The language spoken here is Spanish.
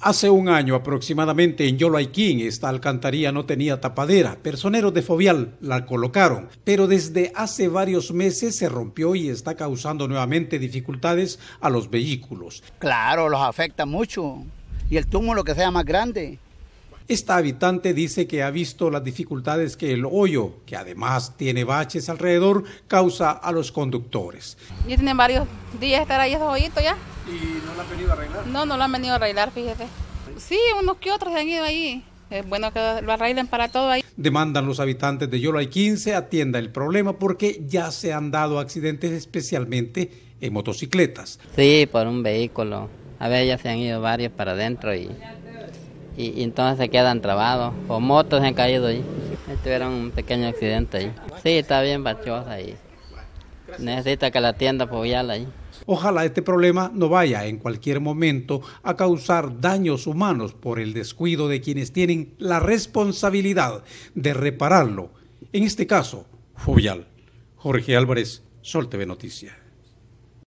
Hace un año aproximadamente en Yoloaiquín esta alcantarilla no tenía tapadera. Personeros de Fovial la colocaron, pero desde hace varios meses se rompió y está causando nuevamente dificultades a los vehículos. Claro, los afecta mucho. Y el túmulo que sea más grande. Esta habitante dice que ha visto las dificultades que el hoyo, que además tiene baches alrededor, causa a los conductores. Ya tienen varios días estar ahí esos hoyitos ya ¿Y no la han venido a arreglar? No, no la han venido a arreglar, fíjese. Sí, unos que otros se han ido ahí. Es bueno que lo arreglen para todo ahí. Demandan los habitantes de Yolo 15 atienda el problema porque ya se han dado accidentes especialmente en motocicletas. Sí, por un vehículo. A ver, ya se han ido varios para adentro y, y, entonces se quedan trabados. O motos se han caído ahí. Tuvieron un pequeño accidente ahí. Sí, está bien bachosa ahí. Necesita que la tienda apoyarla ahí. Ojalá este problema no vaya en cualquier momento a causar daños humanos por el descuido de quienes tienen la responsabilidad de repararlo. En este caso, Jovial. Jorge Álvarez, Sol TV Noticias.